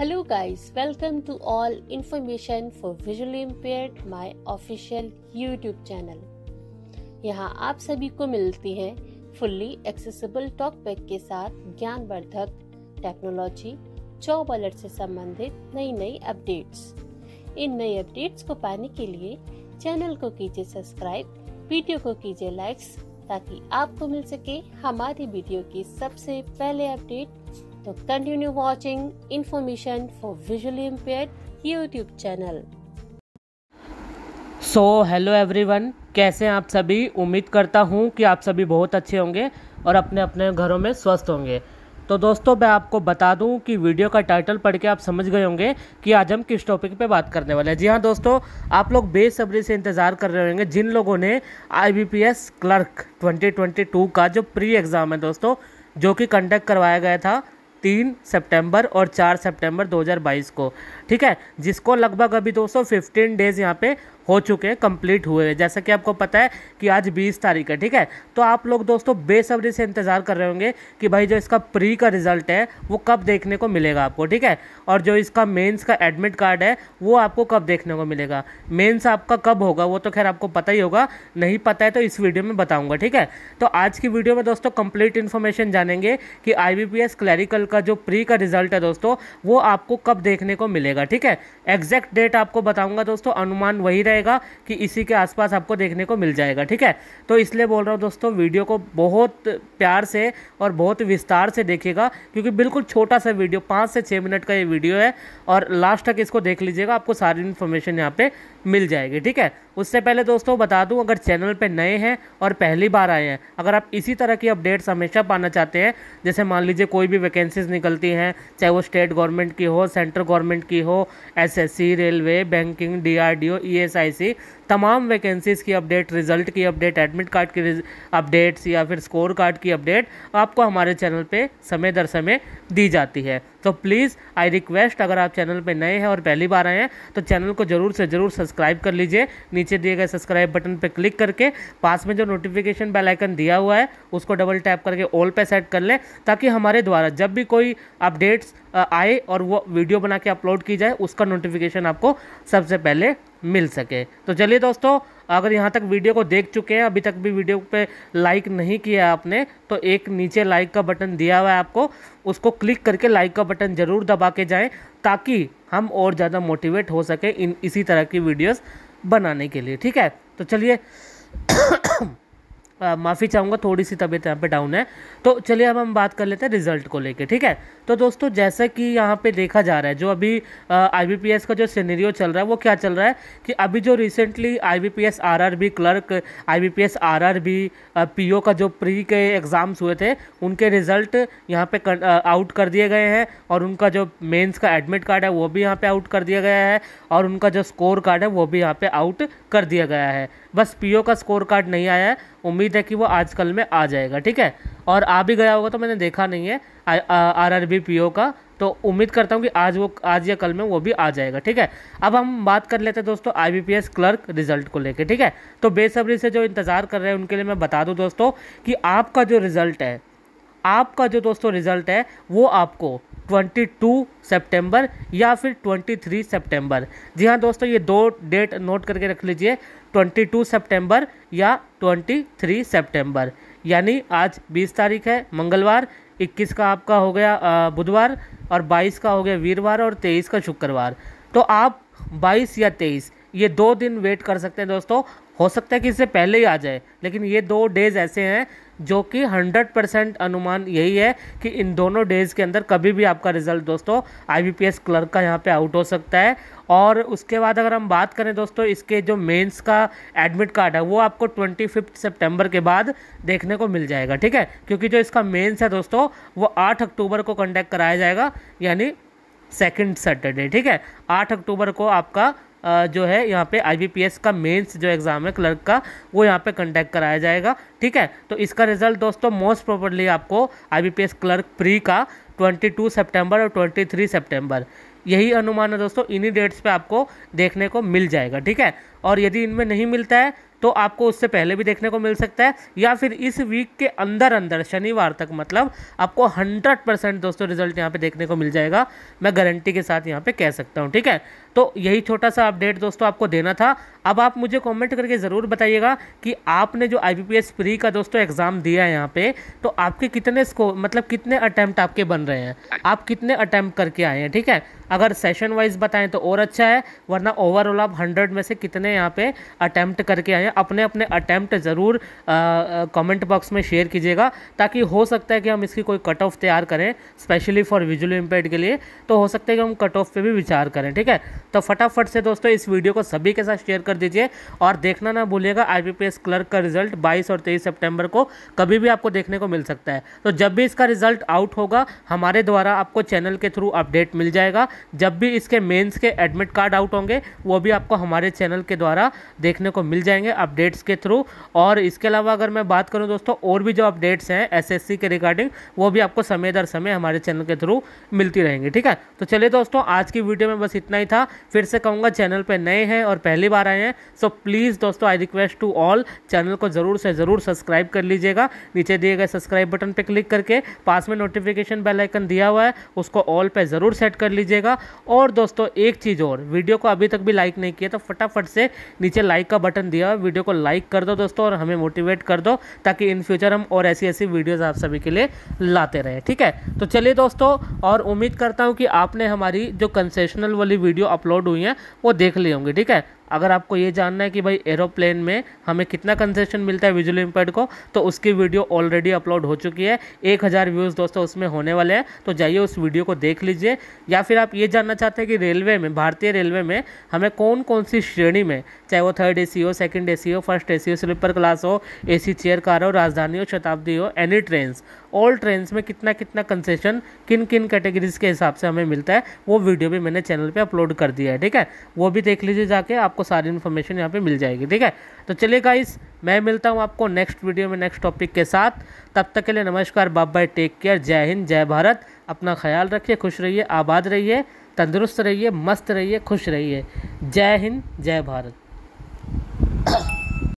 hello guys welcome to all information for visually impaired, my official YouTube channel यहाँ आप सभी को मिलती है फुल्ली एक्सेसिबल टॉक पैक के साथ ज्ञानवर्धक टेक्नोलॉजी जॉब अलर्ट से संबंधित नई नई अपडेट्स इन नई अपडेट्स को पाने के लिए चैनल को कीजिए सब्सक्राइब वीडियो को कीजिए लाइक्स ताकि आपको मिल सके हमारी वीडियो की सबसे पहले अपडेट तो continue watching information for visually impaired YouTube channel so hello everyone कैसे हैं आप सभी उम्मीद करता हूँ कि आप सभी बहुत अच्छे होंगे और अपने अपने घरों में स्वस्थ होंगे तो दोस्तों मैं आपको बता दूं कि वीडियो का टाइटल पढ़ के आप समझ गए होंगे कि आज हम किस टॉपिक पे बात करने वाले हैं जी हाँ दोस्तों आप लोग बेसब्री से इंतज़ार कर रहे होंगे जिन लोगों ने आई क्लर्क 2022 का जो प्री एग्ज़ाम है दोस्तों जो कि कंडक्ट करवाया गया था तीन सितंबर और चार सितंबर 2022 को ठीक है जिसको लगभग अभी दोस्तों 15 डेज यहाँ पे हो चुके हैं कंप्लीट हुए हैं जैसा कि आपको पता है कि आज बीस तारीख है ठीक है तो आप लोग दोस्तों बेसब्री से इंतज़ार कर रहे होंगे कि भाई जो इसका प्री का रिजल्ट है वो कब देखने को मिलेगा आपको ठीक है और जो इसका मेन्स का एडमिट कार्ड है वो आपको कब देखने को मिलेगा मेन्स आपका कब होगा वो तो खैर आपको पता ही होगा नहीं पता है तो इस वीडियो में बताऊँगा ठीक है तो आज की वीडियो में दोस्तों कंप्लीट इन्फॉर्मेशन जानेंगे कि आई क्लैरिकल का जो प्री का रिजल्ट है दोस्तों वो आपको कब देखने को मिलेगा ठीक है एग्जैक्ट डेट आपको बताऊँगा दोस्तों अनुमान वही रहेगा रहेगा कि इसी के आसपास आपको देखने को मिल जाएगा ठीक है तो इसलिए बोल रहा हूँ दोस्तों वीडियो को बहुत प्यार से और बहुत विस्तार से देखिएगा क्योंकि बिल्कुल छोटा सा वीडियो पाँच से छः मिनट का ये वीडियो है और लास्ट तक इसको देख लीजिएगा आपको सारी इन्फॉर्मेशन यहाँ पर मिल जाएगी ठीक है उससे पहले दोस्तों बता दूं अगर चैनल पर नए हैं और पहली बार आए हैं अगर आप इसी तरह की अपडेट्स हमेशा पाना चाहते हैं जैसे मान लीजिए कोई भी वैकेंसीज निकलती हैं चाहे वो स्टेट गवर्नमेंट की हो सेंट्रल गवर्नमेंट की हो SSC railway banking DRDO ESI जुलाई से तमाम वैकेंसीज़ की अपडेट रिजल्ट की अपडेट एडमिट कार्ड की अपडेट्स या फिर स्कोर कार्ड की अपडेट आपको हमारे चैनल पे समय दर समय दी जाती है तो प्लीज़ आई रिक्वेस्ट अगर आप चैनल पे नए हैं और पहली बार आए हैं तो चैनल को ज़रूर से ज़रूर सब्सक्राइब कर लीजिए नीचे दिए गए सब्सक्राइब बटन पर क्लिक करके पास में जो नोटिफिकेशन बेलाइकन दिया हुआ है उसको डबल टैप करके ऑल पे सेट कर लें ताकि हमारे द्वारा जब भी कोई अपडेट्स आए और वो वीडियो बना के अपलोड की जाए उसका नोटिफिकेशन आपको सबसे पहले मिल सके तो चलिए दोस्तों अगर यहाँ तक वीडियो को देख चुके हैं अभी तक भी वीडियो पे लाइक नहीं किया आपने तो एक नीचे लाइक का बटन दिया हुआ है आपको उसको क्लिक करके लाइक का बटन ज़रूर दबा के जाएँ ताकि हम और ज़्यादा मोटिवेट हो सके इन इसी तरह की वीडियोस बनाने के लिए ठीक है तो चलिए माफ़ी चाहूँगा थोड़ी सी तबीयत यहाँ पे डाउन है तो चलिए अब हम बात कर लेते हैं रिजल्ट को लेके ठीक है तो दोस्तों जैसा कि यहाँ पे देखा जा रहा है जो अभी आई का जो सीनरियो चल रहा है वो क्या चल रहा है कि अभी जो recently I B P S R R B clerk I B P S R R B P O का जो प्री के एग्ज़ाम्स हुए थे उनके रिज़ल्ट यहाँ पे कर, आउट कर दिए गए हैं और उनका जो मेंस का एडमिट कार्ड है वो भी यहाँ पे आउट कर दिया गया है और उनका जो स्कोर कार्ड है वो भी यहाँ पर आउट कर दिया गया है बस पी का स्कोर कार्ड नहीं आया है उम्मीद है कि वो आजकल में आ जाएगा ठीक है और आ भी गया होगा तो मैंने देखा नहीं है R R B P O का तो उम्मीद करता हूँ कि आज वो आज या कल में वो भी आ जाएगा ठीक है अब हम बात कर लेते हैं दोस्तों आई क्लर्क रिजल्ट को लेके ठीक है तो बेसब्री से जो इंतज़ार कर रहे हैं उनके लिए मैं बता दूँ दोस्तों कि आपका जो रिज़ल्ट है आपका जो दोस्तों रिज़ल्ट है वो आपको 22 सितंबर या फिर 23 सितंबर जी हाँ दोस्तों ये दो डेट नोट करके रख लीजिए 22 सितंबर या 23 सितंबर यानी आज बीस तारीख है मंगलवार इक्कीस का आपका हो गया बुधवार और बाईस का हो गया वीरवार और तेईस का शुक्रवार तो आप बाईस या तेईस ये दो दिन वेट कर सकते हैं दोस्तों हो सकता है कि इससे पहले ही आ जाए लेकिन ये दो डेज़ ऐसे हैं जो कि 100 परसेंट अनुमान यही है कि इन दोनों डेज़ के अंदर कभी भी आपका रिजल्ट दोस्तों आईबीपीएस क्लर्क का यहाँ पे आउट हो सकता है और उसके बाद अगर हम बात करें दोस्तों इसके जो मेंस का एडमिट कार्ड है वो आपको ट्वेंटी फिफ्थ सेप्टेम्बर के बाद देखने को मिल जाएगा ठीक है क्योंकि जो इसका मेन्स है दोस्तों वो आठ अक्टूबर को कंडक्ट कराया जाएगा यानी सेकेंड सैटरडे ठीक है आठ अक्टूबर को आपका जो है यहाँ पे आईबीपीएस का मेंस जो एग्ज़ाम है क्लर्क का वो यहाँ पे कंडक्ट कराया जाएगा ठीक है तो इसका रिजल्ट दोस्तों मोस्ट प्रॉबली आपको आईबीपीएस क्लर्क प्री का 22 सितंबर और 23 सितंबर यही अनुमान है दोस्तों इन्हीं डेट्स पे आपको देखने को मिल जाएगा ठीक है और यदि इनमें नहीं मिलता है तो आपको उससे पहले भी देखने को मिल सकता है या फिर इस वीक के अंदर अंदर शनिवार तक मतलब आपको 100 परसेंट दोस्तों रिजल्ट यहाँ पे देखने को मिल जाएगा मैं गारंटी के साथ यहाँ पे कह सकता हूँ ठीक है तो यही छोटा सा अपडेट दोस्तों आपको देना था अब आप मुझे कमेंट करके ज़रूर बताइएगा कि आपने जो आई बी प्री का दोस्तों एग्ज़ाम दिया है यहाँ पर तो आपके कितने स्को मतलब कितने अटैम्प्ट आपके बन रहे हैं आप कितने अटैम्प्ट करके आए हैं ठीक है अगर सेशन वाइज बताएं तो और अच्छा है वरना ओवरऑल आप हंड्रेड में से कितने अपने यहाँ पे अटैम्प्ट करके आए अपने अपने अटैम्प्ट ज़रूर कमेंट बॉक्स में शेयर कीजिएगा ताकि हो सकता है कि हम इसकी कोई कट ऑफ तैयार करें स्पेशली फॉर विजुअल इम्पेयर के लिए तो हो सकता है कि हम कट ऑफ पर भी विचार करें ठीक है तो फटाफट से दोस्तों इस वीडियो को सभी के साथ शेयर कर दीजिए और देखना ना भूलिएगा आई क्लर्क का रिजल्ट बाईस और तेईस सेप्टेम्बर को कभी भी आपको देखने को मिल सकता है तो जब भी इसका रिजल्ट आउट होगा हमारे द्वारा आपको चैनल के थ्रू अपडेट मिल जाएगा जब भी इसके मेंस के एडमिट कार्ड आउट होंगे वो भी आपको हमारे चैनल के द्वारा देखने को मिल जाएंगे अपडेट्स के थ्रू और इसके अलावा अगर मैं बात करूँ दोस्तों और भी जो अपडेट्स हैं एसएससी के रिगार्डिंग वो भी आपको समय दर समय हमारे चैनल के थ्रू मिलती रहेंगी ठीक है तो चलिए दोस्तों आज की वीडियो में बस इतना ही था फिर से कहूँगा चैनल पर नए हैं और पहली बार आए हैं सो प्लीज़ दोस्तों I request to all channel को ज़रूर से ज़रूर सब्सक्राइब कर लीजिएगा नीचे दिए गए सब्सक्राइब बटन पर क्लिक करके पास में नोटिफिकेशन बेल आइकन दिया हुआ है उसको ऑल पर ज़रूर सेट कर लीजिएगा और दोस्तों एक चीज़ और वीडियो को अभी तक भी लाइक नहीं किया तो फटाफट से नीचे लाइक का बटन दिया वीडियो को लाइक कर दो दोस्तों और हमें मोटिवेट कर दो ताकि इन फ्यूचर हम और ऐसी ऐसी वीडियोज़ आप सभी के लिए लाते रहे ठीक है तो चलिए दोस्तों और उम्मीद करता हूँ कि आपने हमारी जो कंसेशनल वाली वीडियो अपलोड हुई है वो देख ली होंगी ठीक है अगर आपको ये जानना है कि भाई एरोप्लेन में हमें कितना कंसेशन मिलता है विजुअल इम्पैक्ट को तो उसकी वीडियो ऑलरेडी अपलोड हो चुकी है एक हज़ार व्यूज़ दोस्तों उसमें होने वाले हैं तो जाइए उस वीडियो को देख लीजिए या फिर आप ये जानना चाहते हैं कि रेलवे में भारतीय रेलवे में हमें कौन कौन सी श्रेणी में चाहे वो थर्ड ए सी हो सेकेंड ए सी हो फर्स्ट ए सी हो स्लीपर क्लास हो ए सी चेयर कार हो राजधानी हो शताब्दी हो एनी ट्रेन्स ऑल ट्रेन में कितना कितना कंसेशन किन किन कैटेगरीज के हिसाब से हमें मिलता है वो वीडियो भी मैंने चैनल पर अपलोड कर दिया है ठीक है वो भी देख लीजिए जाके आपको सारी इन्फॉर्मेशन यहाँ पर मिल जाएगी ठीक है तो चलिए गाइस मैं मिलता हूँ आपको नेक्स्ट वीडियो में नेक्स्ट टॉपिक के साथ तब तक के लिए नमस्कार बाप बाय टेक केयर जय हिंद जय भारत अपना ख्याल रखिए खुश रहिए आबाद रहिए तंदुरुस्त रहिए मस्त रहिए खुश रहिए जय हिंद जय भारत